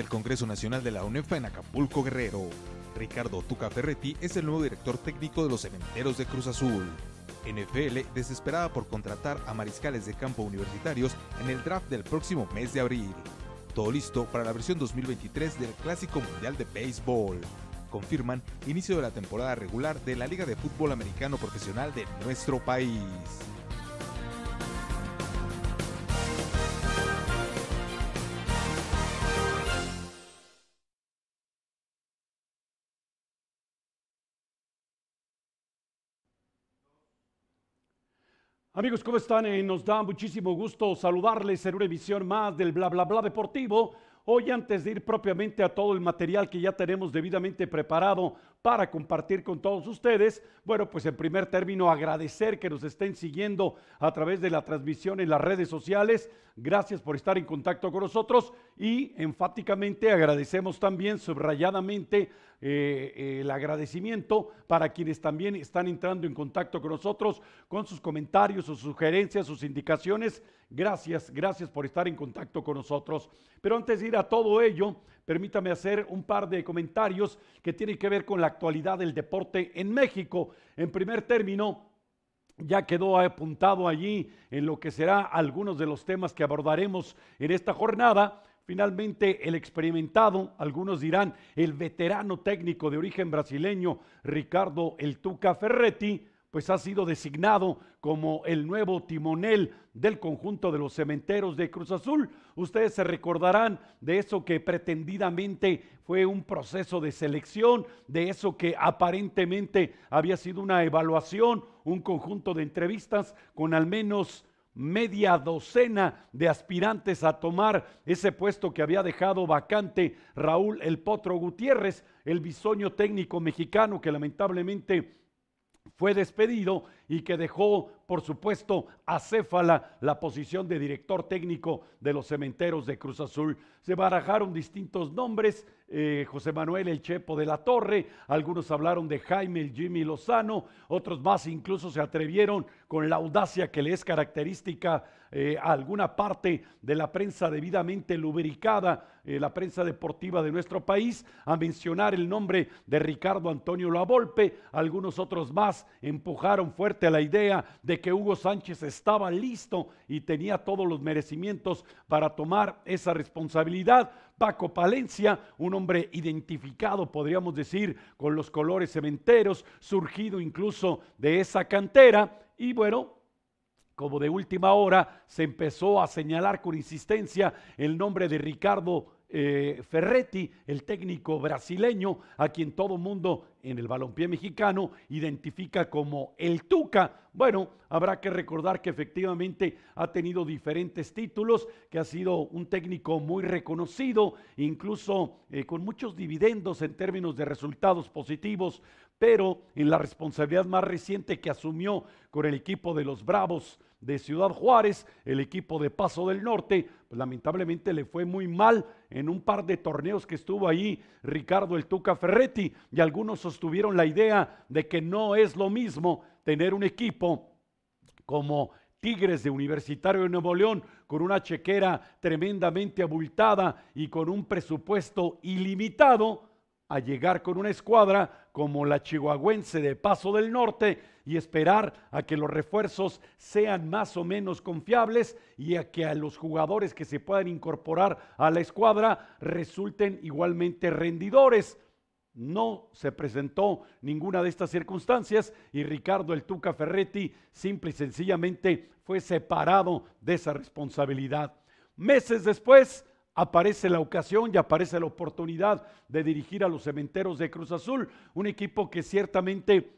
el Congreso Nacional de la UNEFA en Acapulco Guerrero. Ricardo Tuca Ferretti es el nuevo director técnico de los cementeros de Cruz Azul. NFL desesperada por contratar a mariscales de campo universitarios en el draft del próximo mes de abril. Todo listo para la versión 2023 del Clásico Mundial de Béisbol. Confirman inicio de la temporada regular de la Liga de Fútbol Americano Profesional de nuestro país. Amigos, ¿cómo están? Eh, nos da muchísimo gusto saludarles en una emisión más del Bla Bla Bla Deportivo. Hoy, antes de ir propiamente a todo el material que ya tenemos debidamente preparado para compartir con todos ustedes. Bueno, pues en primer término agradecer que nos estén siguiendo a través de la transmisión en las redes sociales. Gracias por estar en contacto con nosotros y enfáticamente agradecemos también subrayadamente eh, eh, el agradecimiento para quienes también están entrando en contacto con nosotros con sus comentarios, sus sugerencias, sus indicaciones. Gracias, gracias por estar en contacto con nosotros. Pero antes de ir a todo ello, permítame hacer un par de comentarios que tienen que ver con la actualidad del deporte en México. En primer término, ya quedó apuntado allí en lo que será algunos de los temas que abordaremos en esta jornada. Finalmente, el experimentado, algunos dirán el veterano técnico de origen brasileño, Ricardo El Tuca Ferretti, pues ha sido designado como el nuevo timonel del conjunto de los cementeros de Cruz Azul. Ustedes se recordarán de eso que pretendidamente fue un proceso de selección, de eso que aparentemente había sido una evaluación, un conjunto de entrevistas con al menos media docena de aspirantes a tomar ese puesto que había dejado vacante Raúl El Potro Gutiérrez, el bisoño técnico mexicano que lamentablemente fue despedido y que dejó, por supuesto, a Céfala la posición de director técnico de los cementeros de Cruz Azul. Se barajaron distintos nombres, eh, José Manuel El Chepo de la Torre, algunos hablaron de Jaime El Jimmy Lozano, otros más incluso se atrevieron con la audacia que le es característica eh, a alguna parte de la prensa debidamente lubricada, eh, la prensa deportiva de nuestro país, a mencionar el nombre de Ricardo Antonio Lavolpe, algunos otros más empujaron fuerte la idea de que Hugo Sánchez estaba listo y tenía todos los merecimientos para tomar esa responsabilidad. Paco Palencia, un hombre identificado, podríamos decir, con los colores cementeros, surgido incluso de esa cantera. Y bueno, como de última hora, se empezó a señalar con insistencia el nombre de Ricardo eh, Ferretti, el técnico brasileño, a quien todo mundo en el balompié mexicano identifica como el Tuca. Bueno, habrá que recordar que efectivamente ha tenido diferentes títulos, que ha sido un técnico muy reconocido, incluso eh, con muchos dividendos en términos de resultados positivos, pero en la responsabilidad más reciente que asumió con el equipo de los Bravos de Ciudad Juárez, el equipo de Paso del Norte, pues, lamentablemente le fue muy mal en un par de torneos que estuvo ahí Ricardo el Tuca Ferretti y algunos sostuvieron la idea de que no es lo mismo tener un equipo como Tigres de Universitario de Nuevo León, con una chequera tremendamente abultada y con un presupuesto ilimitado, a llegar con una escuadra como la chihuahuense de Paso del Norte y esperar a que los refuerzos sean más o menos confiables y a que a los jugadores que se puedan incorporar a la escuadra resulten igualmente rendidores. No se presentó ninguna de estas circunstancias y Ricardo El Tuca Ferretti simple y sencillamente fue separado de esa responsabilidad. Meses después, aparece la ocasión y aparece la oportunidad de dirigir a los cementeros de Cruz Azul, un equipo que ciertamente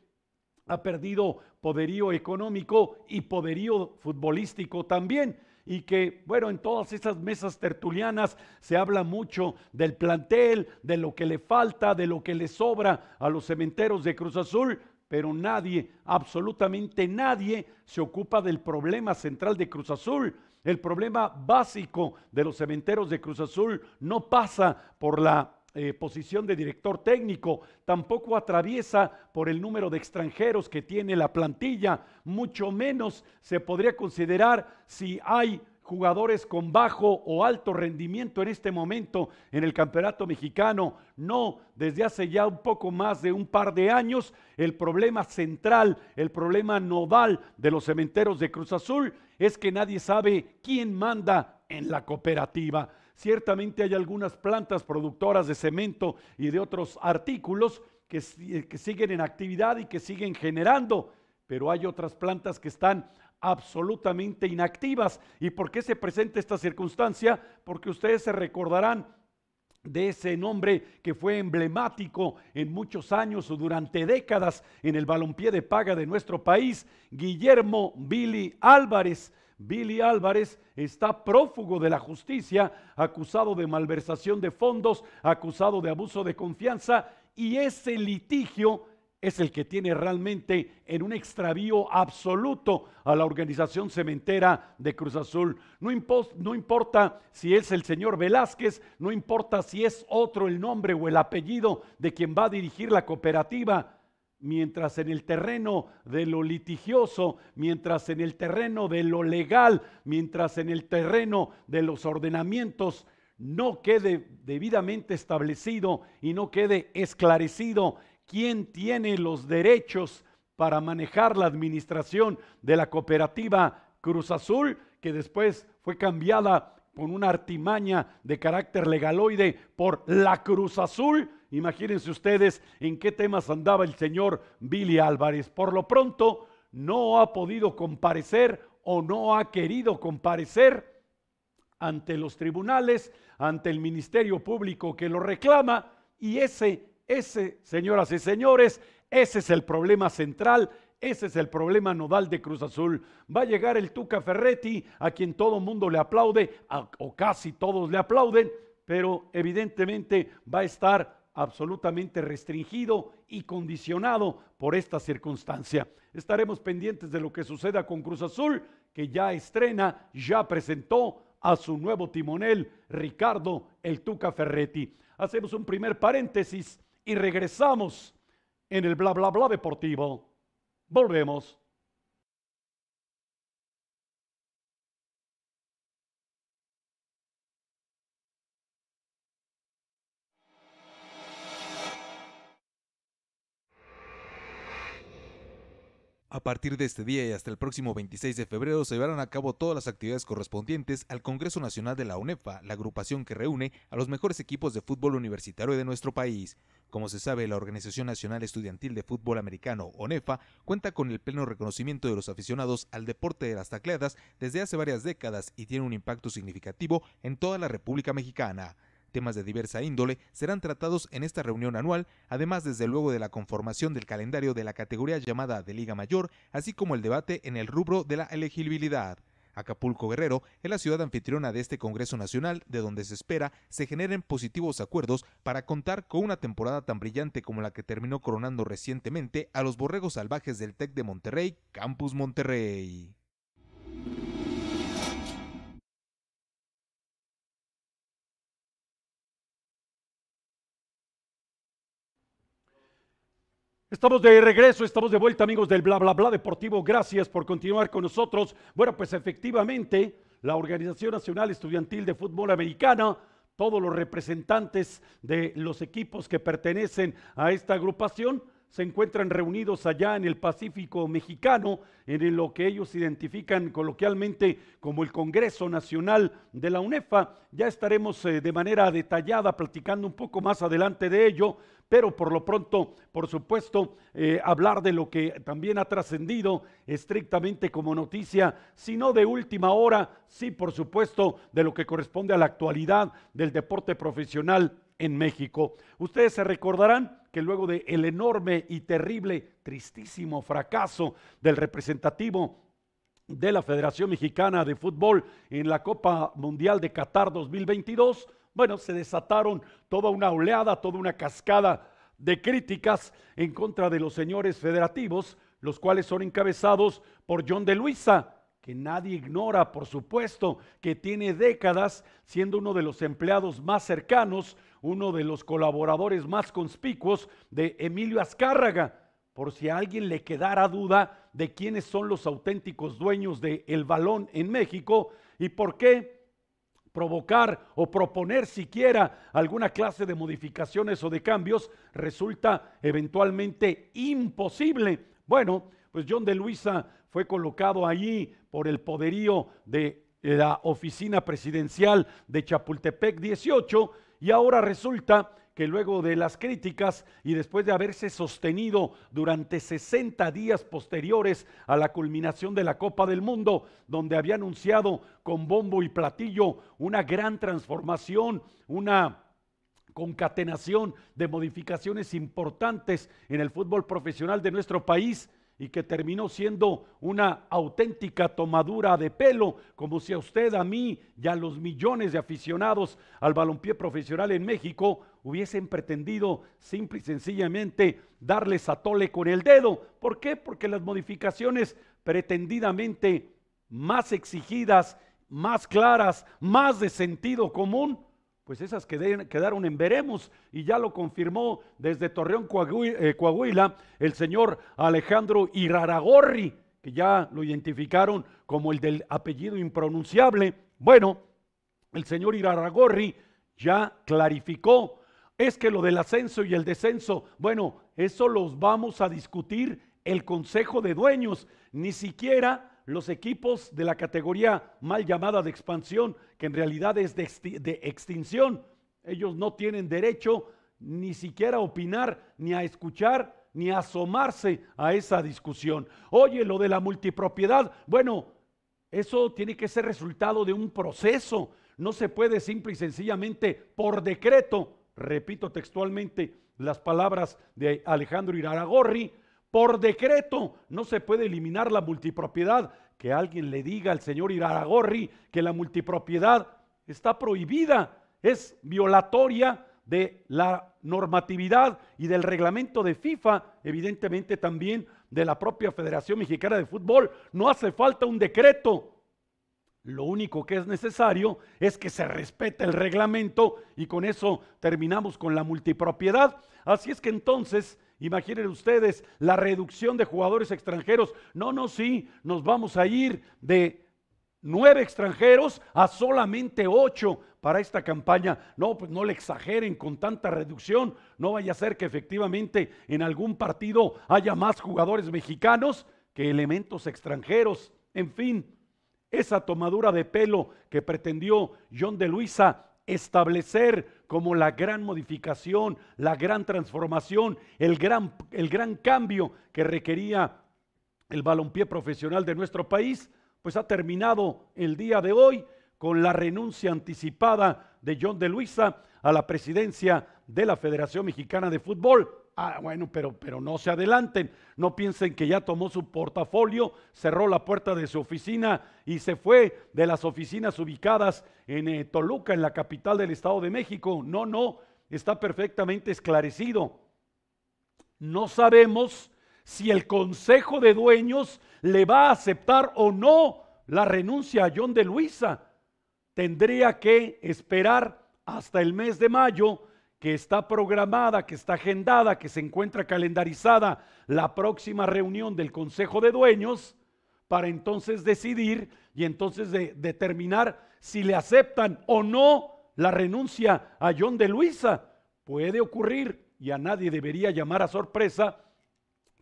ha perdido poderío económico y poderío futbolístico también. Y que, bueno, en todas esas mesas tertulianas se habla mucho del plantel, de lo que le falta, de lo que le sobra a los cementeros de Cruz Azul, pero nadie, absolutamente nadie, se ocupa del problema central de Cruz Azul, el problema básico de los cementeros de Cruz Azul no pasa por la eh, posición de director técnico, tampoco atraviesa por el número de extranjeros que tiene la plantilla, mucho menos se podría considerar si hay jugadores con bajo o alto rendimiento en este momento en el campeonato mexicano. No, desde hace ya un poco más de un par de años, el problema central, el problema nodal de los cementeros de Cruz Azul es que nadie sabe quién manda en la cooperativa. Ciertamente hay algunas plantas productoras de cemento y de otros artículos que, que siguen en actividad y que siguen generando, pero hay otras plantas que están absolutamente inactivas. ¿Y por qué se presenta esta circunstancia? Porque ustedes se recordarán de ese nombre que fue emblemático en muchos años o durante décadas en el balompié de paga de nuestro país, Guillermo Billy Álvarez. Billy Álvarez está prófugo de la justicia, acusado de malversación de fondos, acusado de abuso de confianza y ese litigio es el que tiene realmente en un extravío absoluto a la organización cementera de Cruz Azul. No, importa si es el señor Velázquez, no importa si es otro el nombre o el apellido de quien va a dirigir la cooperativa, mientras en el terreno de lo litigioso, mientras en el terreno de lo legal, mientras en el terreno de los ordenamientos, no quede debidamente establecido y no quede esclarecido quién tiene los derechos para manejar la administración de la cooperativa Cruz Azul, que después fue cambiada con una artimaña de carácter legaloide por la Cruz Azul. Imagínense ustedes en qué temas andaba el señor Billy Álvarez. Por lo pronto, no ha podido comparecer o no ha querido comparecer ante los tribunales, ante el Ministerio Público que lo reclama, y ese ese, señoras y señores, ese es el problema central ese es el problema nodal de Cruz Azul. Va a llegar el Tuca Ferretti, a quien todo el mundo le aplaude, o casi todos le aplauden, pero evidentemente va a estar absolutamente restringido y condicionado por esta circunstancia. Estaremos pendientes de lo que suceda con Cruz Azul, que ya estrena, ya presentó a su nuevo timonel, Ricardo el Tuca Ferretti. Hacemos un primer paréntesis y regresamos en el bla bla bla deportivo. Volvemos. A partir de este día y hasta el próximo 26 de febrero se llevarán a cabo todas las actividades correspondientes al Congreso Nacional de la UNEFA, la agrupación que reúne a los mejores equipos de fútbol universitario de nuestro país. Como se sabe, la Organización Nacional Estudiantil de Fútbol Americano, UNEFA, cuenta con el pleno reconocimiento de los aficionados al deporte de las tacleadas desde hace varias décadas y tiene un impacto significativo en toda la República Mexicana. Temas de diversa índole serán tratados en esta reunión anual, además desde luego de la conformación del calendario de la categoría llamada de Liga Mayor, así como el debate en el rubro de la elegibilidad. Acapulco Guerrero es la ciudad anfitriona de este Congreso Nacional, de donde se espera se generen positivos acuerdos para contar con una temporada tan brillante como la que terminó coronando recientemente a los borregos salvajes del TEC de Monterrey, Campus Monterrey. Estamos de regreso, estamos de vuelta amigos del bla bla bla deportivo. Gracias por continuar con nosotros. Bueno, pues efectivamente, la Organización Nacional Estudiantil de Fútbol Americana, todos los representantes de los equipos que pertenecen a esta agrupación, se encuentran reunidos allá en el Pacífico mexicano, en lo que ellos identifican coloquialmente como el Congreso Nacional de la UNEFA. Ya estaremos eh, de manera detallada platicando un poco más adelante de ello, pero por lo pronto, por supuesto, eh, hablar de lo que también ha trascendido estrictamente como noticia, sino de última hora, sí, por supuesto, de lo que corresponde a la actualidad del deporte profesional en México. Ustedes se recordarán que luego del el enorme y terrible, tristísimo fracaso del representativo de la Federación Mexicana de Fútbol en la Copa Mundial de Qatar 2022, bueno, se desataron toda una oleada, toda una cascada de críticas en contra de los señores federativos, los cuales son encabezados por John de Luisa, que nadie ignora, por supuesto, que tiene décadas siendo uno de los empleados más cercanos, uno de los colaboradores más conspicuos de Emilio Azcárraga, por si a alguien le quedara duda de quiénes son los auténticos dueños del balón en México y por qué provocar o proponer siquiera alguna clase de modificaciones o de cambios resulta eventualmente imposible. Bueno, pues John de Luisa fue colocado allí por el poderío de la oficina presidencial de Chapultepec 18 y ahora resulta que luego de las críticas y después de haberse sostenido durante 60 días posteriores a la culminación de la Copa del Mundo, donde había anunciado con bombo y platillo una gran transformación, una concatenación de modificaciones importantes en el fútbol profesional de nuestro país, y que terminó siendo una auténtica tomadura de pelo, como si a usted, a mí y a los millones de aficionados al balompié profesional en México hubiesen pretendido simple y sencillamente darles a tole con el dedo. ¿Por qué? Porque las modificaciones pretendidamente más exigidas, más claras, más de sentido común, pues esas quedaron en veremos y ya lo confirmó desde Torreón eh, Coahuila el señor Alejandro Iraragorri, que ya lo identificaron como el del apellido impronunciable. Bueno, el señor Iraragorri ya clarificó es que lo del ascenso y el descenso, bueno, eso los vamos a discutir el Consejo de Dueños, ni siquiera los equipos de la categoría mal llamada de expansión, que en realidad es de, extinción. Ellos no tienen derecho ni siquiera a opinar, ni a escuchar, ni a asomarse a esa discusión. Oye, lo de la multipropiedad, bueno, eso tiene que ser resultado de un proceso. No se puede simple y sencillamente por decreto repito textualmente las palabras de Alejandro Iraragorri, por decreto no se puede eliminar la multipropiedad. Que alguien le diga al señor Iraragorri que la multipropiedad está prohibida, es violatoria de la normatividad y del reglamento de FIFA, evidentemente también de la propia Federación Mexicana de Fútbol. No hace falta un decreto, lo único que es necesario es que se respete el reglamento y con eso terminamos con la multipropiedad. Así es que entonces, imaginen ustedes la reducción de jugadores extranjeros. No, no, sí, nos vamos a ir de nueve extranjeros a solamente ocho para esta campaña. No, pues no le exageren con tanta reducción. No vaya a ser que efectivamente en algún partido haya más jugadores mexicanos que elementos extranjeros. En fin, esa tomadura de pelo que pretendió John de Luisa establecer como la gran modificación, la gran transformación, el gran, el gran cambio que requería el balompié profesional de nuestro país, pues ha terminado el día de hoy con la renuncia anticipada de John de Luisa a la presidencia de la Federación Mexicana de Fútbol. Ah, bueno, pero, pero no se adelanten, no piensen que ya tomó su portafolio, cerró la puerta de su oficina y se fue de las oficinas ubicadas en eh, Toluca, en la capital del Estado de México. No, no, está perfectamente esclarecido. No sabemos si el Consejo de Dueños le va a aceptar o no la renuncia a John de Luisa. Tendría que esperar hasta el mes de mayo que está programada, que está agendada, que se encuentra calendarizada la próxima reunión del Consejo de Dueños, para entonces decidir y entonces determinar si le aceptan o no la renuncia a John de Luisa. Puede ocurrir y a nadie debería llamar a sorpresa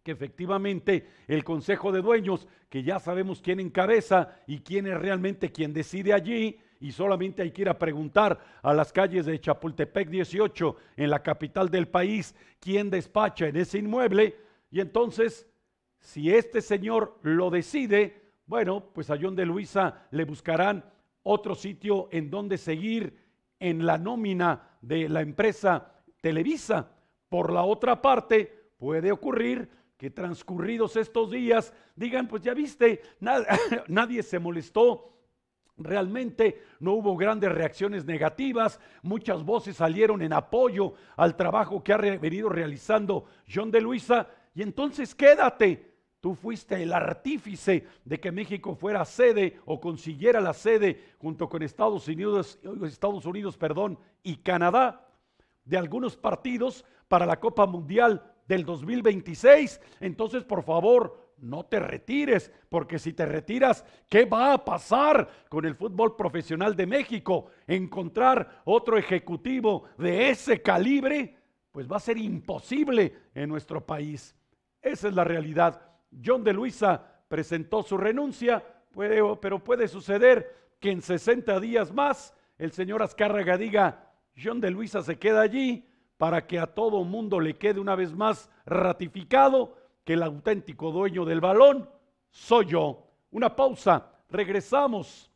que efectivamente el Consejo de Dueños, que ya sabemos quién encabeza y quién es realmente quien decide allí, y solamente hay que ir a preguntar a las calles de Chapultepec 18, en la capital del país, quién despacha en ese inmueble. Y entonces, si este señor lo decide, bueno, pues a John de Luisa le buscarán otro sitio en donde seguir en la nómina de la empresa Televisa. Por la otra parte, puede ocurrir que transcurridos estos días digan, pues ya viste, nadie, nadie se molestó Realmente no hubo grandes reacciones negativas, muchas voces salieron en apoyo al trabajo que ha venido realizando John de Luisa y entonces quédate. Tú fuiste el artífice de que México fuera sede o consiguiera la sede junto con Estados Unidos, Estados Unidos perdón, y Canadá de algunos partidos para la Copa Mundial del 2026. Entonces, por favor, no te retires, porque si te retiras, ¿qué va a pasar con el fútbol profesional de México? Encontrar otro ejecutivo de ese calibre, pues va a ser imposible en nuestro país. Esa es la realidad. John de Luisa presentó su renuncia, pero puede suceder que en 60 días más el señor Azcárraga diga, John de Luisa se queda allí para que a todo mundo le quede una vez más ratificado que el auténtico dueño del balón soy yo. Una pausa, regresamos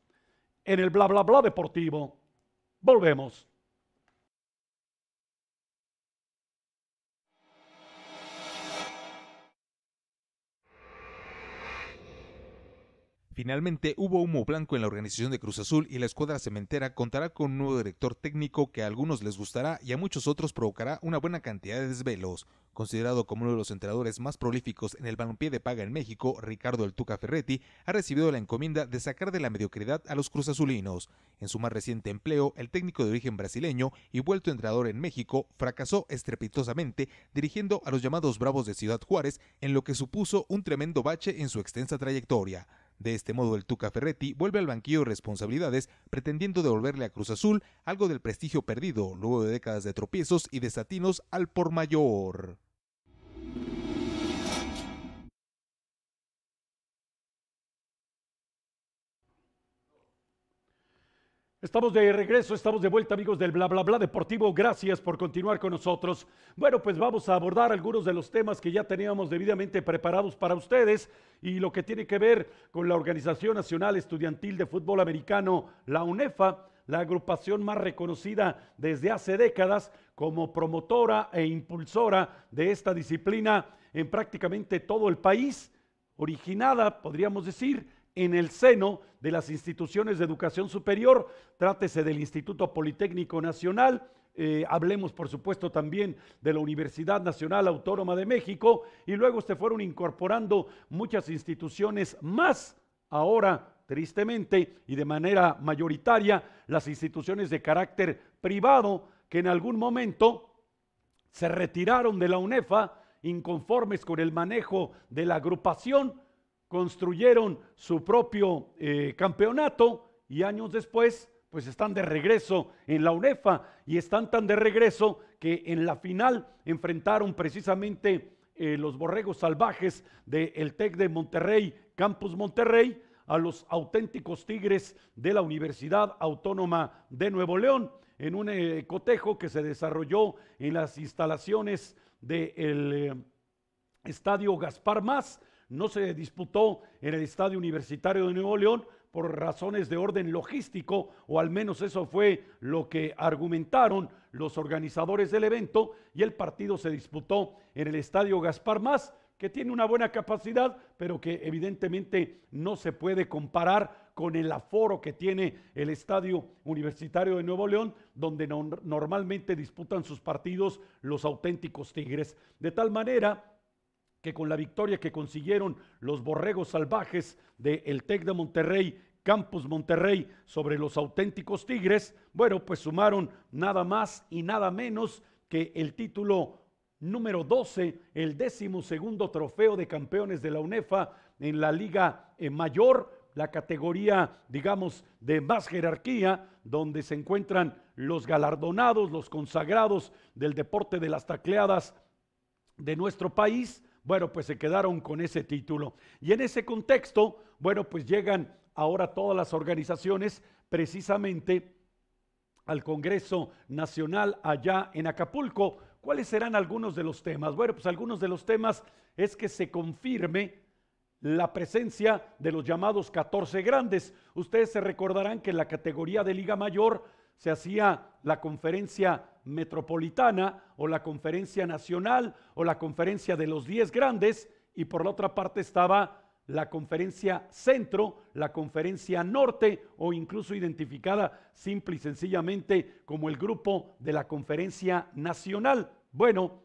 en el bla bla bla deportivo. Volvemos. Finalmente, hubo humo blanco en la organización de Cruz Azul y la escuadra cementera contará con un nuevo director técnico que a algunos les gustará y a muchos otros provocará una buena cantidad de desvelos. Considerado como uno de los entrenadores más prolíficos en el balompié de paga en México, Ricardo El Tuca Ferretti ha recibido la encomienda de sacar de la mediocridad a los Cruz Azulinos. En su más reciente empleo, el técnico de origen brasileño y vuelto entrenador en México fracasó estrepitosamente dirigiendo a los llamados Bravos de Ciudad Juárez, en lo que supuso un tremendo bache en su extensa trayectoria. De este modo, el Tuca Ferretti vuelve al banquillo responsabilidades, pretendiendo devolverle a Cruz Azul algo del prestigio perdido luego de décadas de tropiezos y desatinos al por mayor. Estamos de regreso, estamos de vuelta amigos del bla bla bla deportivo. Gracias por continuar con nosotros. Bueno, pues vamos a abordar algunos de los temas que ya teníamos debidamente preparados para ustedes y lo que tiene que ver con la Organización Nacional Estudiantil de Fútbol Americano, la UNEFA, la agrupación más reconocida desde hace décadas como promotora e impulsora de esta disciplina en prácticamente todo el país, originada, podríamos decir, en el seno de las instituciones de educación superior, trátese del Instituto Politécnico Nacional, eh, hablemos por supuesto también de la Universidad Nacional Autónoma de México, y luego se fueron incorporando muchas instituciones más, ahora tristemente y de manera mayoritaria, las instituciones de carácter privado que en algún momento se retiraron de la UNEFA inconformes con el manejo de la agrupación construyeron su propio eh, campeonato y años después pues están de regreso en la UNEFA y están tan de regreso que en la final enfrentaron precisamente eh, los borregos salvajes del TEC de Monterrey, Campus Monterrey, a los auténticos tigres de la Universidad Autónoma de Nuevo León, en un eh, cotejo que se desarrolló en las instalaciones del Estadio Gaspar Más no se disputó en el Estadio Universitario de Nuevo León por razones de orden logístico, o al menos eso fue lo que argumentaron los organizadores del evento, y el partido se disputó en el Estadio Gaspar Más, que tiene una buena capacidad, pero que evidentemente no se puede comparar con el aforo que tiene el Estadio Universitario de Nuevo León, donde normalmente disputan sus partidos los auténticos Tigres. De tal manera que con la victoria que consiguieron los borregos salvajes del el TEC de Monterrey, Campus Monterrey, sobre los auténticos Tigres, bueno, pues sumaron nada más y nada menos que el título número 12, el décimo segundo trofeo de campeones de la UNEFA en la Liga eh, Mayor, la categoría, digamos, de más jerarquía, donde se encuentran los galardonados, los consagrados del deporte de las tacleadas de nuestro país. Bueno, pues se quedaron con ese título. Y en ese contexto, bueno, pues llegan ahora todas las organizaciones precisamente al Congreso Nacional allá en Acapulco. ¿Cuáles serán algunos de los temas? Bueno, pues algunos de los temas es que se confirme la presencia de los llamados 14 grandes. Ustedes se recordarán que en la categoría de Liga Mayor se hacía la conferencia metropolitana o la conferencia nacional o la conferencia de los 10 grandes y por la otra parte estaba la conferencia centro, la conferencia norte o incluso identificada simple y sencillamente como el grupo de la conferencia nacional. Bueno,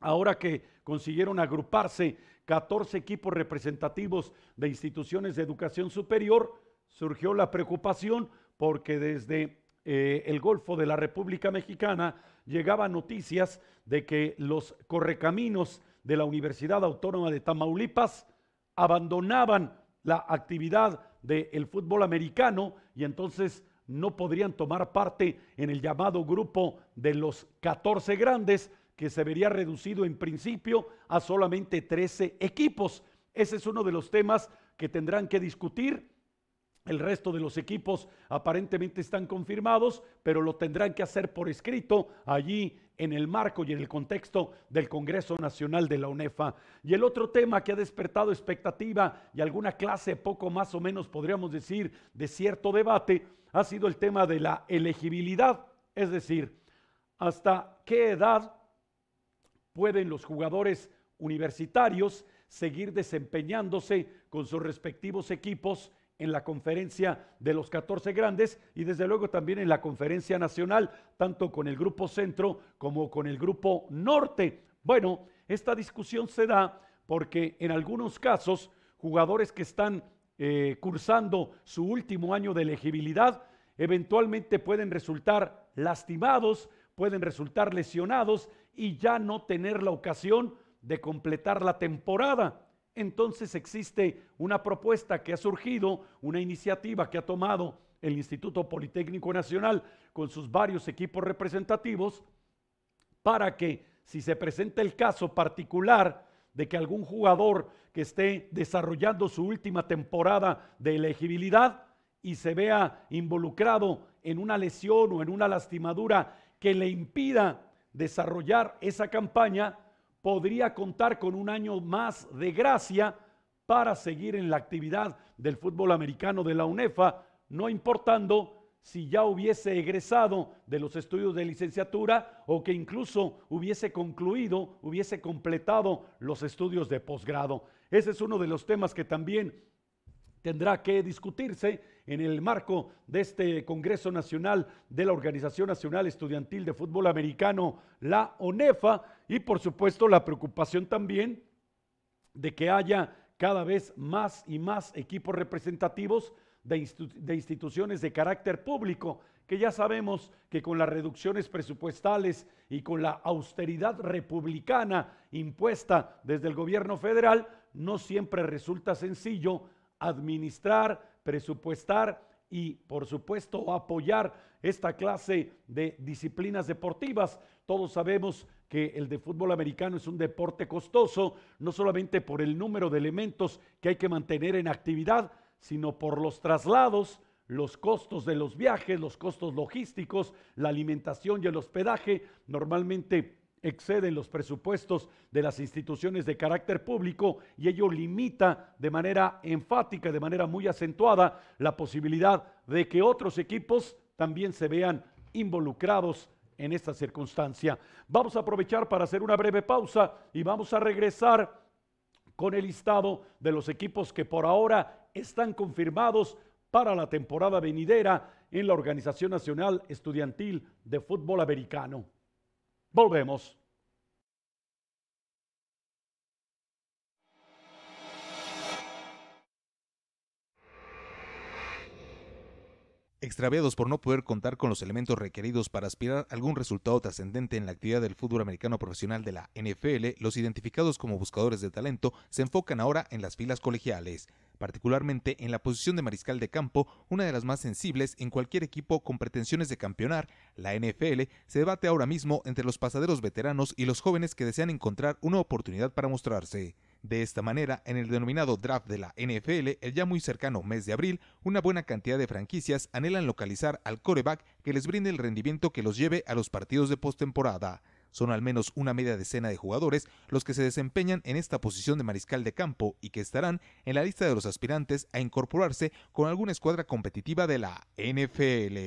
ahora que consiguieron agruparse 14 equipos representativos de instituciones de educación superior, surgió la preocupación porque desde eh, el Golfo de la República Mexicana, llegaban noticias de que los correcaminos de la Universidad Autónoma de Tamaulipas abandonaban la actividad del fútbol americano y entonces no podrían tomar parte en el llamado grupo de los 14 grandes, que se vería reducido en principio a solamente 13 equipos. Ese es uno de los temas que tendrán que discutir el resto de los equipos aparentemente están confirmados, pero lo tendrán que hacer por escrito allí en el marco y en el contexto del Congreso Nacional de la UNEFA. Y el otro tema que ha despertado expectativa y alguna clase poco más o menos, podríamos decir, de cierto debate, ha sido el tema de la elegibilidad, es decir, hasta qué edad pueden los jugadores universitarios seguir desempeñándose con sus respectivos equipos en la conferencia de los 14 grandes y desde luego también en la conferencia nacional, tanto con el grupo centro como con el grupo norte. Bueno, esta discusión se da porque en algunos casos jugadores que están eh, cursando su último año de elegibilidad eventualmente pueden resultar lastimados, pueden resultar lesionados y ya no tener la ocasión de completar la temporada entonces existe una propuesta que ha surgido, una iniciativa que ha tomado el Instituto Politécnico Nacional con sus varios equipos representativos para que si se presenta el caso particular de que algún jugador que esté desarrollando su última temporada de elegibilidad y se vea involucrado en una lesión o en una lastimadura que le impida desarrollar esa campaña, podría contar con un año más de gracia para seguir en la actividad del fútbol americano de la UNEFA, no importando si ya hubiese egresado de los estudios de licenciatura o que incluso hubiese concluido, hubiese completado los estudios de posgrado. Ese es uno de los temas que también tendrá que discutirse en el marco de este Congreso Nacional de la Organización Nacional Estudiantil de Fútbol Americano, la ONEFA, y por supuesto la preocupación también de que haya cada vez más y más equipos representativos de, instituciones de carácter público que ya sabemos que con las reducciones presupuestales y con la austeridad republicana impuesta desde el gobierno federal, no siempre resulta sencillo administrar, presupuestar y por supuesto apoyar esta clase de disciplinas deportivas. Todos sabemos que el de fútbol americano es un deporte costoso, no solamente por el número de elementos que hay que mantener en actividad, sino por los traslados, los costos de los viajes, los costos logísticos, la alimentación y el hospedaje. Normalmente exceden los presupuestos de las instituciones de carácter público y ello limita de manera enfática, de manera muy acentuada, la posibilidad de que otros equipos también se vean involucrados en esta circunstancia. Vamos a aprovechar para hacer una breve pausa y vamos a regresar con el listado de los equipos que por ahora están confirmados para la temporada venidera en la Organización Nacional Estudiantil de Fútbol Americano. Volvemos. extraviados por no poder contar con los elementos requeridos para aspirar algún resultado trascendente en la actividad del fútbol americano profesional de la NFL, los identificados como buscadores de talento se enfocan ahora en las filas colegiales, particularmente en la posición de mariscal de campo, una de las más sensibles en cualquier equipo con pretensiones de campeonar. La NFL se debate ahora mismo entre los pasaderos veteranos y los jóvenes que desean encontrar una oportunidad para mostrarse. De esta manera, en el denominado draft de la NFL, el ya muy cercano mes de abril, una buena cantidad de franquicias anhelan localizar al coreback que les brinde el rendimiento que los lleve a los partidos de postemporada. Son al menos una media decena de jugadores los que se desempeñan en esta posición de mariscal de campo y que estarán en la lista de los aspirantes a incorporarse con alguna escuadra competitiva de la NFL.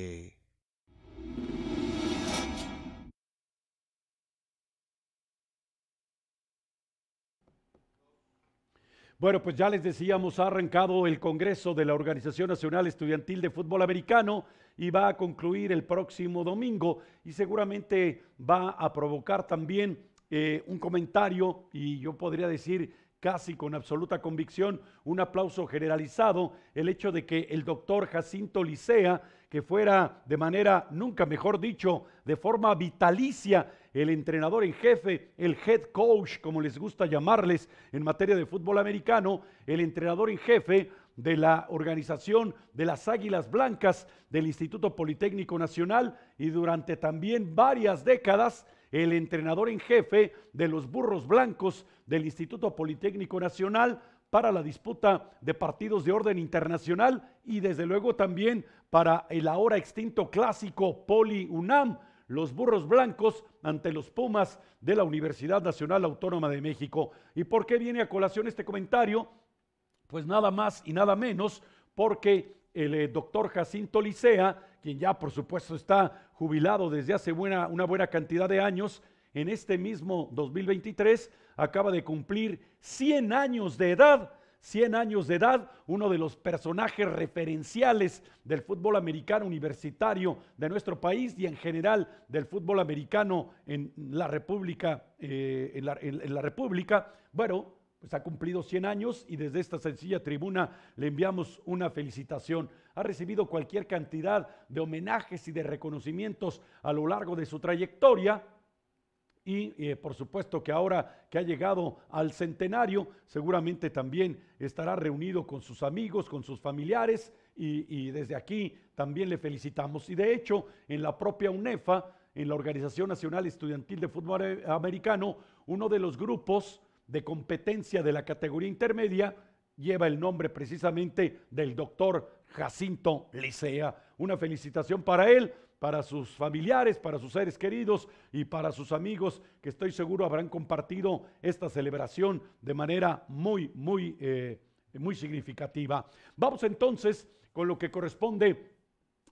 Bueno, pues ya les decíamos, ha arrancado el Congreso de la Organización Nacional Estudiantil de Fútbol Americano y va a concluir el próximo domingo y seguramente va a provocar también eh, un comentario y yo podría decir casi con absoluta convicción un aplauso generalizado el hecho de que el doctor Jacinto Licea que fuera de manera, nunca mejor dicho, de forma vitalicia el entrenador en jefe, el head coach, como les gusta llamarles en materia de fútbol americano, el entrenador en jefe de la organización de las Águilas Blancas del Instituto Politécnico Nacional y durante también varias décadas el entrenador en jefe de los Burros Blancos del Instituto Politécnico Nacional para la disputa de partidos de orden internacional y desde luego también para el ahora extinto clásico Poli UNAM, los burros blancos ante los Pumas de la Universidad Nacional Autónoma de México. ¿Y por qué viene a colación este comentario? Pues nada más y nada menos porque el eh, doctor Jacinto Licea, quien ya por supuesto está jubilado desde hace buena, una buena cantidad de años, en este mismo 2023 acaba de cumplir 100 años de edad. 100 años de edad, uno de los personajes referenciales del fútbol americano universitario de nuestro país y en general del fútbol americano en la República, eh, en, la, República. Bueno, pues ha cumplido 100 años y desde esta sencilla tribuna le enviamos una felicitación. Ha recibido cualquier cantidad de homenajes y de reconocimientos a lo largo de su trayectoria, y eh, por supuesto que ahora que ha llegado al centenario, seguramente también estará reunido con sus amigos, con sus familiares y, y desde aquí también le felicitamos. Y de hecho, en la propia UNEFA, en la Organización Nacional Estudiantil de Fútbol Americano, uno de los grupos de competencia de la categoría intermedia lleva el nombre precisamente del doctor Jacinto Licea. Una felicitación para él, para sus familiares, para sus seres queridos y para sus amigos que estoy seguro habrán compartido esta celebración de manera muy, muy, eh, muy significativa. Vamos entonces con lo que corresponde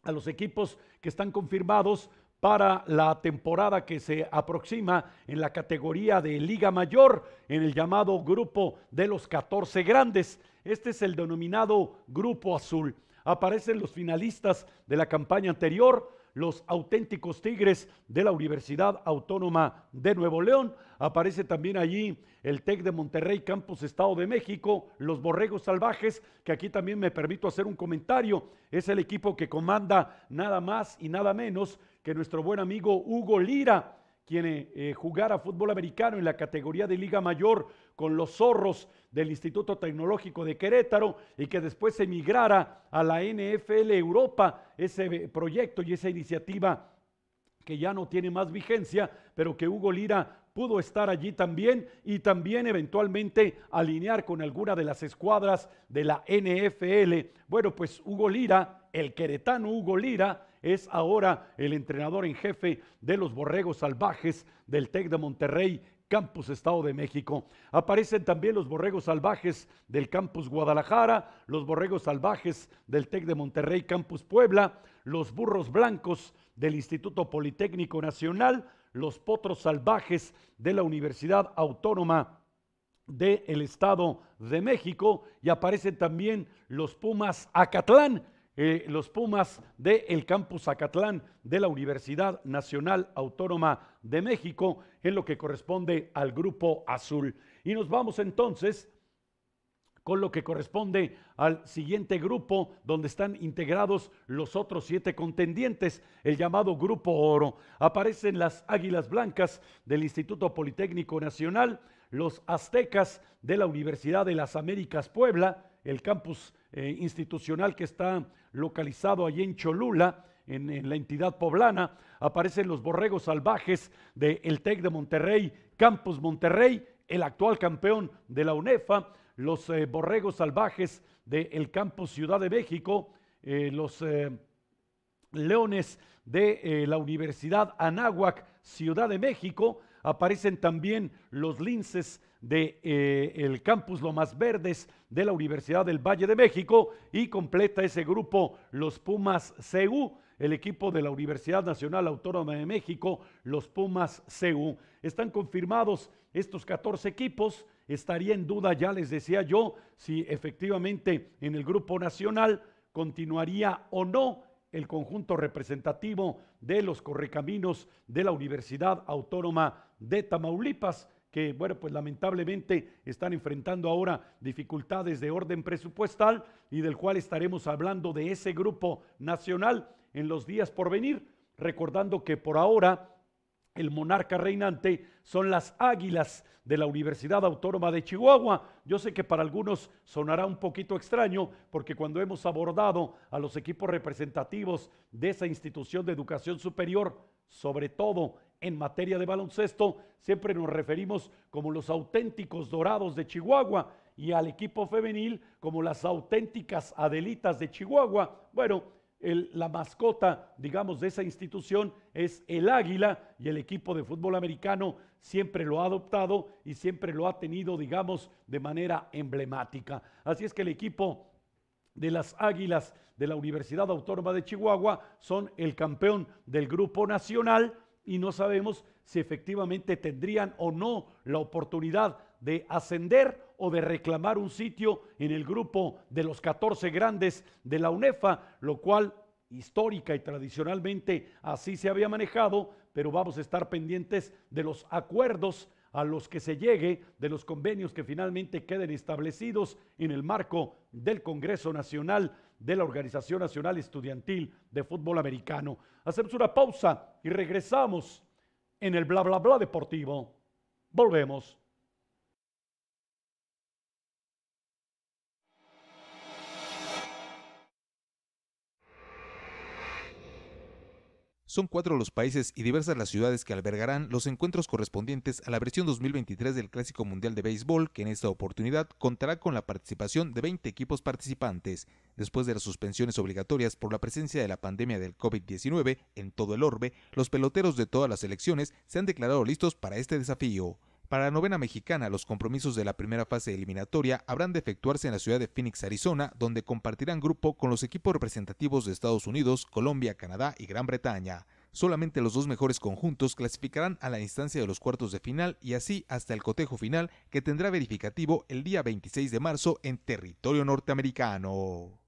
a los equipos que están confirmados para la temporada que se aproxima en la categoría de Liga Mayor, en el llamado grupo de los 14 grandes. Este es el denominado Grupo Azul. Aparecen los finalistas de la campaña anterior, los auténticos Tigres de la Universidad Autónoma de Nuevo León. Aparece también allí el TEC de Monterrey, Campus Estado de México, los Borregos Salvajes, que aquí también me permito hacer un comentario. Es el equipo que comanda nada más y nada menos que nuestro buen amigo Hugo Lira quien eh, jugar jugara fútbol americano en la categoría de Liga Mayor con los zorros del Instituto Tecnológico de Querétaro y que después emigrara a la NFL Europa, ese eh, proyecto y esa iniciativa que ya no tiene más vigencia, pero que Hugo Lira pudo estar allí también y también eventualmente alinear con alguna de las escuadras de la NFL. Bueno, pues Hugo Lira, el queretano Hugo Lira, es ahora el entrenador en jefe de los Borregos Salvajes del TEC de Monterrey, Campus Estado de México. Aparecen también los borregos salvajes del Campus Guadalajara, los borregos salvajes del TEC de Monterrey, Campus Puebla, los burros blancos del Instituto Politécnico Nacional, los potros salvajes de la Universidad Autónoma del Estado de México y aparecen también los pumas Acatlán eh, los Pumas del el campus Acatlán de la Universidad Nacional Autónoma de México en lo que corresponde al Grupo Azul. Y nos vamos entonces con lo que corresponde al siguiente grupo donde están integrados los otros siete contendientes, el llamado Grupo Oro. Aparecen las Águilas Blancas del Instituto Politécnico Nacional, los Aztecas de la Universidad de las Américas Puebla, el campus eh, institucional que está localizado allí en Cholula, en, la entidad poblana, aparecen los borregos salvajes del TEC de Monterrey, Campus Monterrey, el actual campeón de la UNEFA, los eh, borregos salvajes del el Campus Ciudad de México, eh, los leones de la Universidad Anáhuac, Ciudad de México, aparecen también los linces de, eh, el campus Lomas Verdes de la Universidad del Valle de México y completa ese grupo los Pumas CU, el equipo de la Universidad Nacional Autónoma de México, los Pumas CU. Están confirmados estos 14 equipos. Estaría en duda, ya les decía yo, si efectivamente en el grupo nacional continuaría o no el conjunto representativo de los correcaminos de la Universidad Autónoma de Tamaulipas que, bueno, pues lamentablemente están enfrentando ahora dificultades de orden presupuestal y del cual estaremos hablando de ese grupo nacional en los días por venir, recordando que por ahora el monarca reinante son las águilas de la Universidad Autónoma de Chihuahua. Yo sé que para algunos sonará un poquito extraño porque cuando hemos abordado a los equipos representativos de esa institución de educación superior, sobre todo en materia de baloncesto, siempre nos referimos como los auténticos dorados de Chihuahua y al equipo femenil como las auténticas adelitas de Chihuahua. Bueno, la mascota, digamos, de esa institución es el águila y el equipo de fútbol americano siempre lo ha adoptado y siempre lo ha tenido, digamos, de manera emblemática. Así es que el equipo de las Águilas de la Universidad Autónoma de Chihuahua son el campeón del Grupo Nacional y no sabemos si efectivamente tendrían o no la oportunidad de ascender o de reclamar un sitio en el grupo de los 14 grandes de la UNEFA, lo cual histórica y tradicionalmente así se había manejado, pero vamos a estar pendientes de los acuerdos a los que se llegue de los convenios que finalmente queden establecidos en el marco del Congreso Nacional de la Organización Nacional Estudiantil de Fútbol Americano. Hacemos una pausa y regresamos en el bla bla bla deportivo. Volvemos. Son cuatro los países y diversas las ciudades que albergarán los encuentros correspondientes a la versión 2023 del Clásico Mundial de Béisbol, que en esta oportunidad contará con la participación de 20 equipos participantes, después de las suspensiones obligatorias por la presencia de la pandemia del COVID-19 en todo el orbe, los peloteros de todas las selecciones se han declarado listos para este desafío. Para la novena mexicana, los compromisos de la primera fase eliminatoria habrán de efectuarse en la ciudad de Phoenix, Arizona, donde compartirán grupo con los equipos representativos de Estados Unidos, Colombia, Canadá y Gran Bretaña. Solamente los dos mejores conjuntos clasificarán a la instancia de los cuartos de final y así hasta el cotejo final que tendrá verificativo el día 26 de marzo en territorio norteamericano.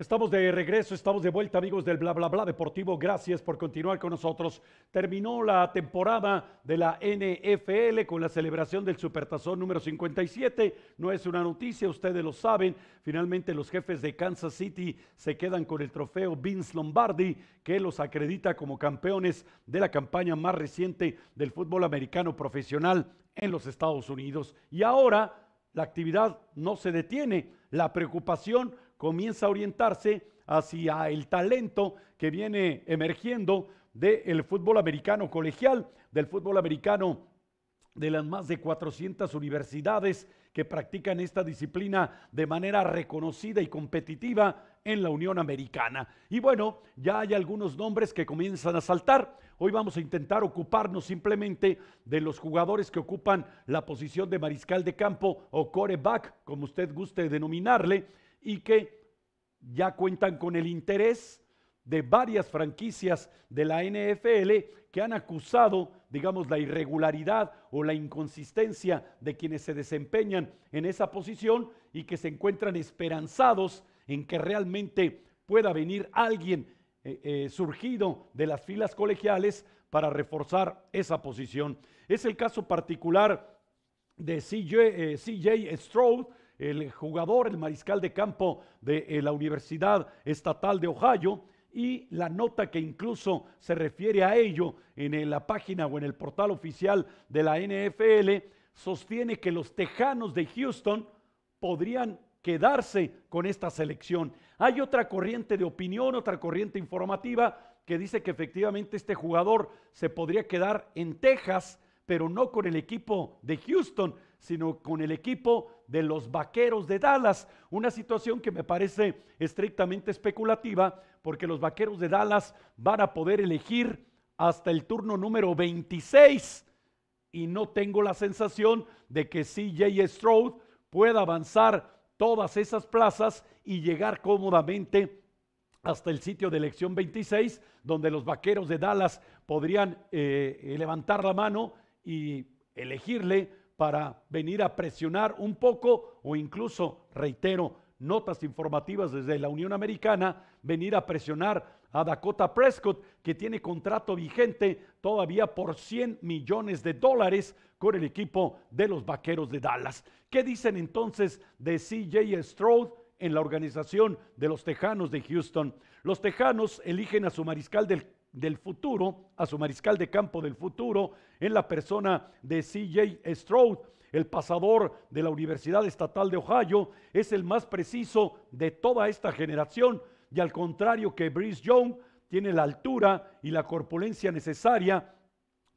Estamos de regreso, estamos de vuelta amigos del Bla Bla Bla Deportivo. Gracias por continuar con nosotros. Terminó la temporada de la NFL con la celebración del Supertazón número 57. No es una noticia, ustedes lo saben. Finalmente los jefes de Kansas City se quedan con el trofeo Vince Lombardi que los acredita como campeones de la campaña más reciente del fútbol americano profesional en los Estados Unidos. Y ahora la actividad no se detiene. La preocupación comienza a orientarse hacia el talento que viene emergiendo del fútbol americano colegial, del fútbol americano de las más de 400 universidades que practican esta disciplina de manera reconocida y competitiva en la Unión Americana. Y bueno, ya hay algunos nombres que comienzan a saltar. Hoy vamos a intentar ocuparnos simplemente de los jugadores que ocupan la posición de mariscal de campo o coreback, como usted guste denominarle y que ya cuentan con el interés de varias franquicias de la NFL que han acusado, digamos, la irregularidad o la inconsistencia de quienes se desempeñan en esa posición y que se encuentran esperanzados en que realmente pueda venir alguien eh, eh, surgido de las filas colegiales para reforzar esa posición. Es el caso particular de CJ, eh, el jugador, el mariscal de campo de eh, la Universidad Estatal de Ohio, y la nota que incluso se refiere a ello en la página o en el portal oficial de la NFL sostiene que los Tejanos de Houston podrían quedarse con esta selección. Hay otra corriente de opinión, otra corriente informativa que dice que efectivamente este jugador se podría quedar en Texas, pero no con el equipo de Houston, sino con el equipo de los Vaqueros de Dallas. Una situación que me parece estrictamente especulativa porque los Vaqueros de Dallas van a poder elegir hasta el turno número 26 y no tengo la sensación de que CJ Stroud pueda avanzar todas esas plazas y llegar cómodamente hasta el sitio de elección 26, donde los vaqueros de Dallas podrían eh, levantar la mano y elegirle para venir a presionar un poco o incluso, reitero, notas informativas desde la Unión Americana, venir a presionar a Dakota Prescott, que tiene contrato vigente todavía por 100 millones de dólares con el equipo de los Vaqueros de Dallas. ¿Qué dicen entonces de CJ Stroud? en la organización de los Tejanos de Houston. Los Tejanos eligen a su mariscal del del futuro, a su mariscal de campo del futuro, en la persona de CJ Stroud, el pasador de la Universidad Estatal de Ohio, es el más preciso de toda esta generación y al contrario que Brice Young, tiene la altura y la corpulencia necesaria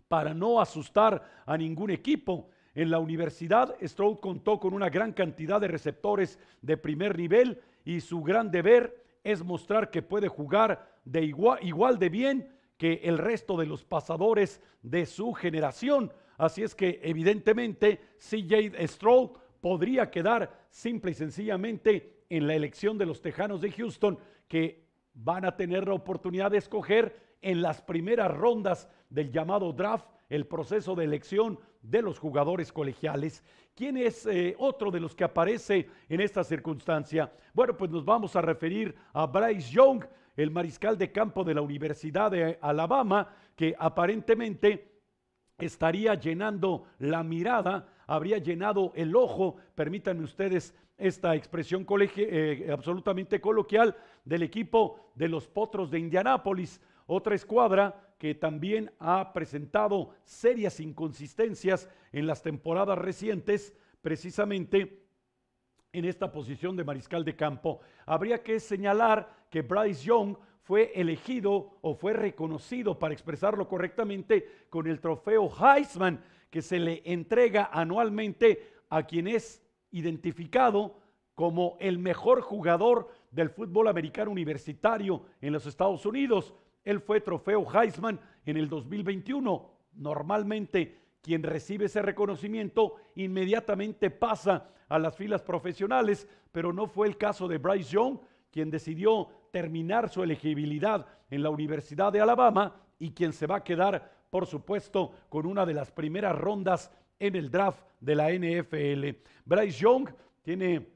para no asustar a ningún equipo. En la universidad, Stroud contó con una gran cantidad de receptores de primer nivel y su gran deber es mostrar que puede jugar de igual, de bien que el resto de los pasadores de su generación. Así es que evidentemente CJ Stroud podría quedar simple y sencillamente en la elección de los Tejanos de Houston, que van a tener la oportunidad de escoger en las primeras rondas del llamado draft, el proceso de elección de los jugadores colegiales. ¿Quién es eh, otro de los que aparece en esta circunstancia? Bueno, pues nos vamos a referir a Bryce Young, el mariscal de campo de la Universidad de Alabama, que aparentemente estaría llenando la mirada, habría llenado el ojo, permítanme ustedes esta expresión eh, absolutamente coloquial del equipo de los Potros de Indianápolis, otra escuadra que también ha presentado serias inconsistencias en las temporadas recientes, precisamente en esta posición de mariscal de campo. Habría que señalar que Bryce Young fue elegido o fue reconocido, para expresarlo correctamente, con el trofeo Heisman que se le entrega anualmente a quien es identificado como el mejor jugador del fútbol americano universitario en los Estados Unidos. Él fue trofeo Heisman en el 2021. Normalmente quien recibe ese reconocimiento inmediatamente pasa a las filas profesionales, pero no fue el caso de Bryce Young, quien decidió terminar su elegibilidad en la Universidad de Alabama y quien se va a quedar, por supuesto, con una de las primeras rondas en el draft de la NFL. Bryce Young tiene,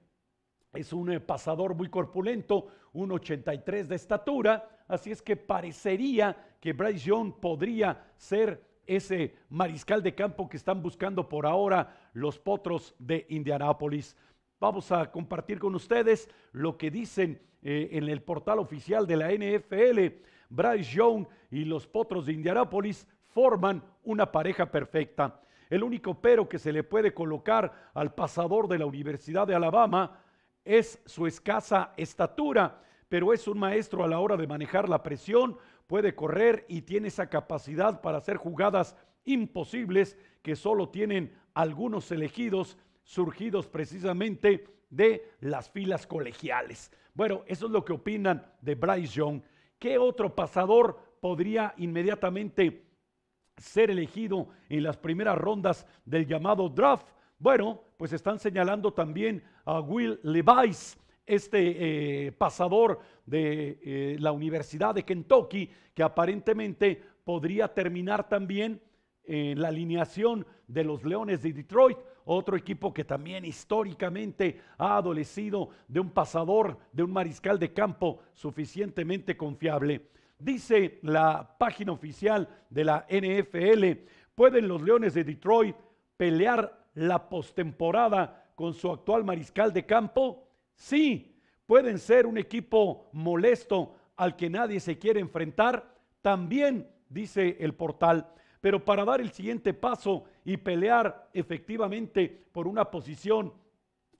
es un eh, pasador muy corpulento, un 83 de estatura, Así es que parecería que Bryce Young podría ser ese mariscal de campo que están buscando por ahora los potros de Indianápolis. Vamos a compartir con ustedes lo que dicen eh, en el portal oficial de la NFL. Bryce Young y los potros de Indianápolis forman una pareja perfecta. El único pero que se le puede colocar al pasador de la Universidad de Alabama es su escasa estatura pero es un maestro a la hora de manejar la presión, puede correr y tiene esa capacidad para hacer jugadas imposibles que solo tienen algunos elegidos surgidos precisamente de las filas colegiales. Bueno, eso es lo que opinan de Bryce Young. ¿Qué otro pasador podría inmediatamente ser elegido en las primeras rondas del llamado draft? Bueno, pues están señalando también a Will Levice, este eh, pasador de eh, la Universidad de Kentucky, que aparentemente podría terminar también en la alineación de los Leones de Detroit, otro equipo que también históricamente ha adolecido de un pasador, de un mariscal de campo suficientemente confiable. Dice la página oficial de la NFL, ¿pueden los Leones de Detroit pelear la postemporada con su actual mariscal de campo? Sí, pueden ser un equipo molesto al que nadie se quiere enfrentar, también dice el portal. Pero para dar el siguiente paso y pelear efectivamente por una posición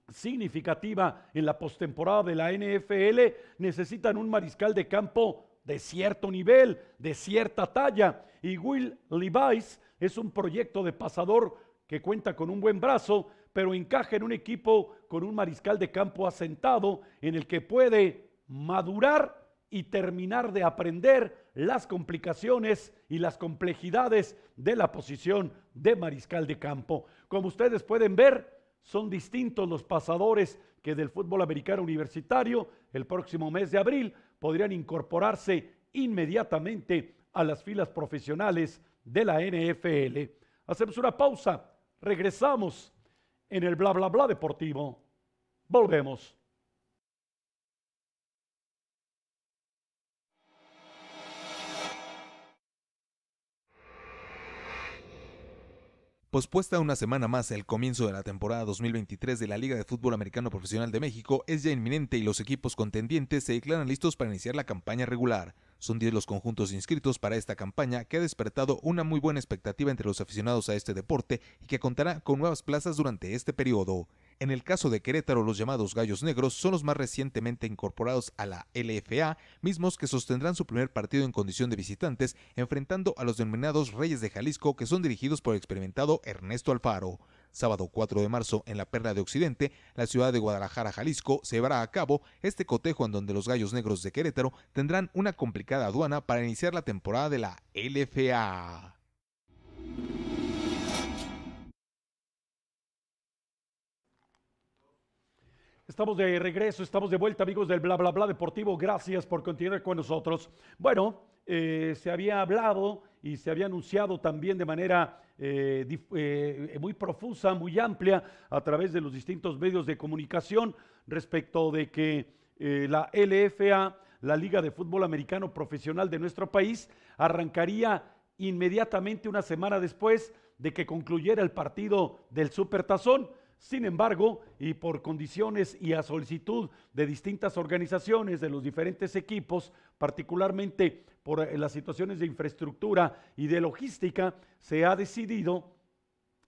significativa en la postemporada de la NFL, necesitan un mariscal de campo de cierto nivel, de cierta talla. Y Will Levice es un proyecto de pasador que cuenta con un buen brazo pero encaja en un equipo con un mariscal de campo asentado en el que puede madurar y terminar de aprender las complicaciones y las complejidades de la posición de mariscal de campo. Como ustedes pueden ver, son distintos los pasadores que del fútbol americano universitario el próximo mes de abril podrían incorporarse inmediatamente a las filas profesionales de la NFL. Hacemos una pausa, regresamos en el bla bla bla deportivo. Volvemos. Pospuesta una semana más, el comienzo de la temporada 2023 de la Liga de Fútbol Americano Profesional de México es ya inminente y los equipos contendientes se declaran listos para iniciar la campaña regular. Son 10 los conjuntos inscritos para esta campaña que ha despertado una muy buena expectativa entre los aficionados a este deporte y que contará con nuevas plazas durante este periodo. En el caso de Querétaro, los llamados Gallos Negros son los más recientemente incorporados a la LFA, mismos que sostendrán su primer partido en condición de visitantes, enfrentando a los denominados Reyes de Jalisco, que son dirigidos por el experimentado Ernesto Alfaro. Sábado 4 de marzo, en la Perla de Occidente, la ciudad de Guadalajara, Jalisco, se llevará a cabo este cotejo en donde los Gallos Negros de Querétaro tendrán una complicada aduana para iniciar la temporada de la LFA. Estamos de regreso, estamos de vuelta, amigos del Bla Bla Bla Deportivo. Gracias por continuar con nosotros. Bueno, eh, se había hablado y se había anunciado también de manera eh, eh, muy profusa, muy amplia, a través de los distintos medios de comunicación respecto de que la LFA, la Liga de Fútbol Americano Profesional de nuestro país, arrancaría inmediatamente una semana después de que concluyera el partido del Supertazón sin embargo, y por condiciones y a solicitud de distintas organizaciones, de los diferentes equipos, particularmente por eh, las situaciones de infraestructura y de logística, se ha decidido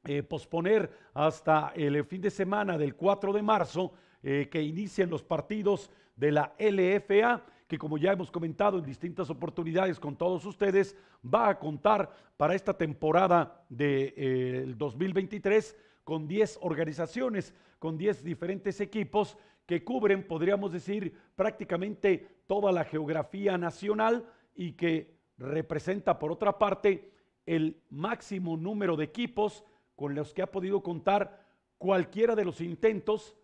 eh, posponer hasta el fin de semana del 4 de marzo eh, que inicien los partidos de la LFA que como ya hemos comentado en distintas oportunidades con todos ustedes, va a contar para esta temporada del de, 2023 con 10 organizaciones, con 10 diferentes equipos que cubren, podríamos decir, prácticamente toda la geografía nacional y que representa, por otra parte, el máximo número de equipos con los que ha podido contar cualquiera de los intentos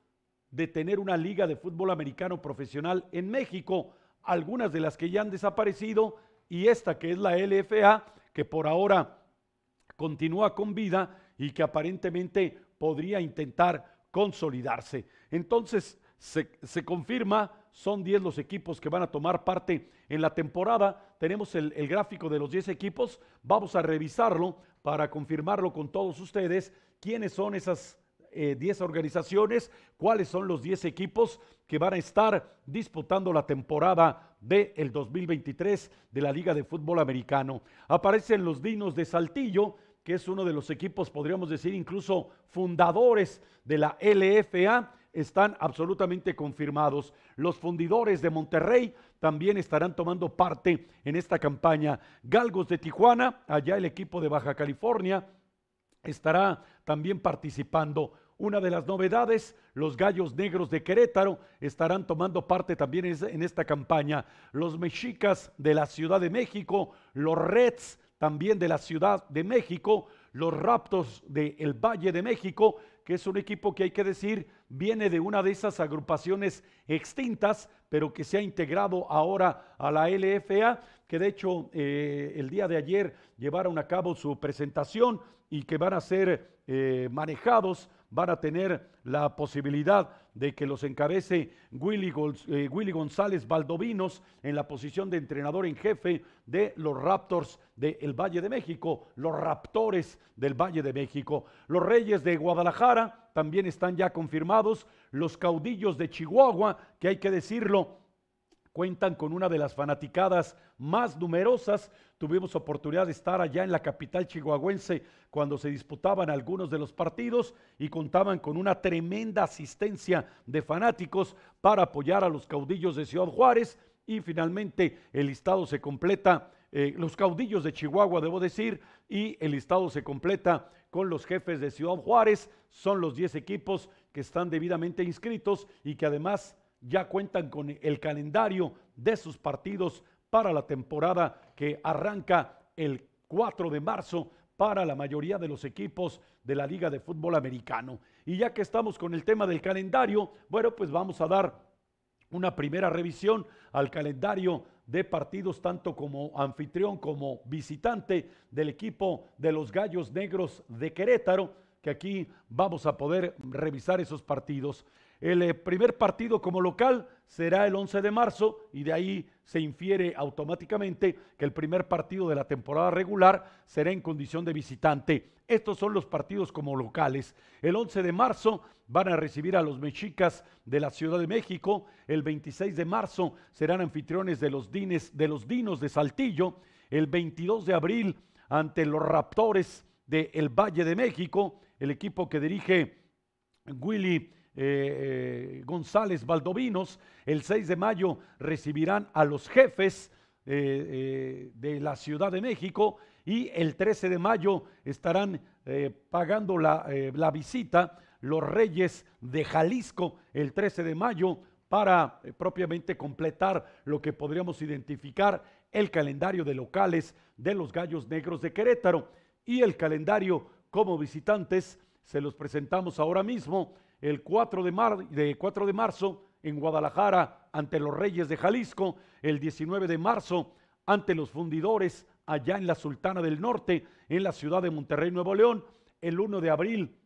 de tener una liga de fútbol americano profesional en México, algunas de las que ya han desaparecido y esta que es la LFA, que por ahora continúa con vida y que aparentemente podría intentar consolidarse. Entonces, se, confirma, son 10 los equipos que van a tomar parte en la temporada. Tenemos el, gráfico de los 10 equipos, vamos a revisarlo para confirmarlo con todos ustedes, quiénes son esas 10 eh, organizaciones, cuáles son los 10 equipos que van a estar disputando la temporada del 2023 de la Liga de Fútbol Americano. Aparecen los Dinos de Saltillo, que es uno de los equipos, podríamos decir, incluso fundadores de la LFA, están absolutamente confirmados. Los fundidores de Monterrey también estarán tomando parte en esta campaña. Galgos de Tijuana, allá el equipo de Baja California, estará también participando. Una de las novedades, los Gallos Negros de Querétaro estarán tomando parte también en esta campaña. Los Mexicas de la Ciudad de México, los Reds también de la Ciudad de México, los Raptors del el Valle de México, que es un equipo que hay que decir viene de una de esas agrupaciones extintas, pero que se ha integrado ahora a la LFA, que de hecho eh, el día de ayer llevaron a cabo su presentación y que van a ser eh, manejados van a tener la posibilidad de que los encarece eh, Willy, González Valdovinos en la posición de entrenador en jefe de los Raptors del Valle de México, los Raptores del Valle de México. Los Reyes de Guadalajara también están ya confirmados, los caudillos de Chihuahua, que hay que decirlo, cuentan con una de las fanaticadas más numerosas. Tuvimos oportunidad de estar allá en la capital chihuahuense cuando se disputaban algunos de los partidos y contaban con una tremenda asistencia de fanáticos para apoyar a los caudillos de Ciudad Juárez. Y finalmente el listado se completa, eh, los caudillos de Chihuahua, debo decir, y el listado se completa con los jefes de Ciudad Juárez. Son los 10 equipos que están debidamente inscritos y que además ya cuentan con el calendario de sus partidos para la temporada que arranca el 4 de marzo para la mayoría de los equipos de la Liga de Fútbol Americano. Y ya que estamos con el tema del calendario, bueno, pues vamos a dar una primera revisión al calendario de partidos tanto como anfitrión como visitante del equipo de los Gallos Negros de Querétaro, que aquí vamos a poder revisar esos partidos. El eh, primer partido como local será el 11 de marzo y de ahí se infiere automáticamente que el primer partido de la temporada regular será en condición de visitante. Estos son los partidos como locales. El 11 de marzo van a recibir a los mexicas de la Ciudad de México. El 26 de marzo serán anfitriones de los, dines, de los dinos de Saltillo. El 22 de abril ante los raptores del el Valle de México, el equipo que dirige Willy eh, eh, González Valdovinos, el 6 de mayo recibirán a los jefes eh, de la Ciudad de México y el 13 de mayo estarán pagando la, visita los Reyes de Jalisco el 13 de mayo para propiamente completar lo que podríamos identificar el calendario de locales de los Gallos Negros de Querétaro y el calendario como visitantes se los presentamos ahora mismo el 4 de, de de marzo en Guadalajara ante los Reyes de Jalisco, el 19 de marzo ante los fundidores allá en la Sultana del Norte, en la ciudad de Monterrey, Nuevo León, el 1 de abril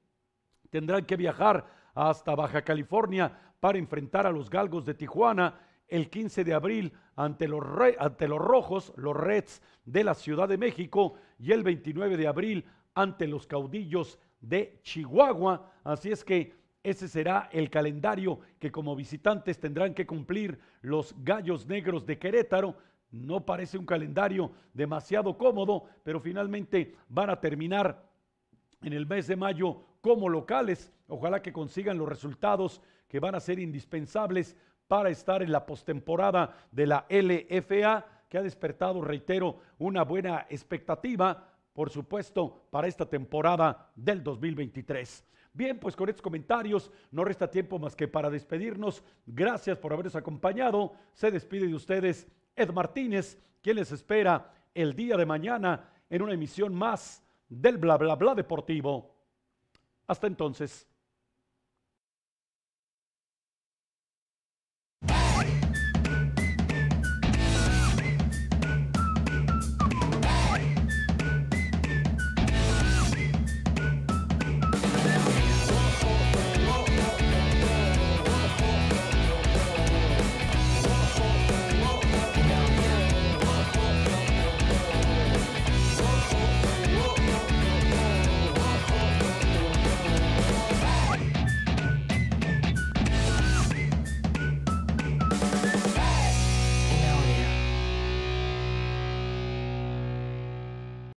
tendrán que viajar hasta Baja California para enfrentar a los Galgos de Tijuana, el 15 de abril ante los, ante los Rojos, los Reds de la Ciudad de México, y el 29 de abril ante los caudillos de Chihuahua. Así es que ese será el calendario que como visitantes tendrán que cumplir los Gallos Negros de Querétaro. No parece un calendario demasiado cómodo, pero finalmente van a terminar en el mes de mayo como locales. Ojalá que consigan los resultados que van a ser indispensables para estar en la postemporada de la LFA, que ha despertado, reitero, una buena expectativa, por supuesto, para esta temporada del 2023. Bien, pues con estos comentarios no resta tiempo más que para despedirnos. Gracias por habernos acompañado. Se despide de ustedes Ed Martínez, quien les espera el día de mañana en una emisión más del bla bla bla deportivo. Hasta entonces.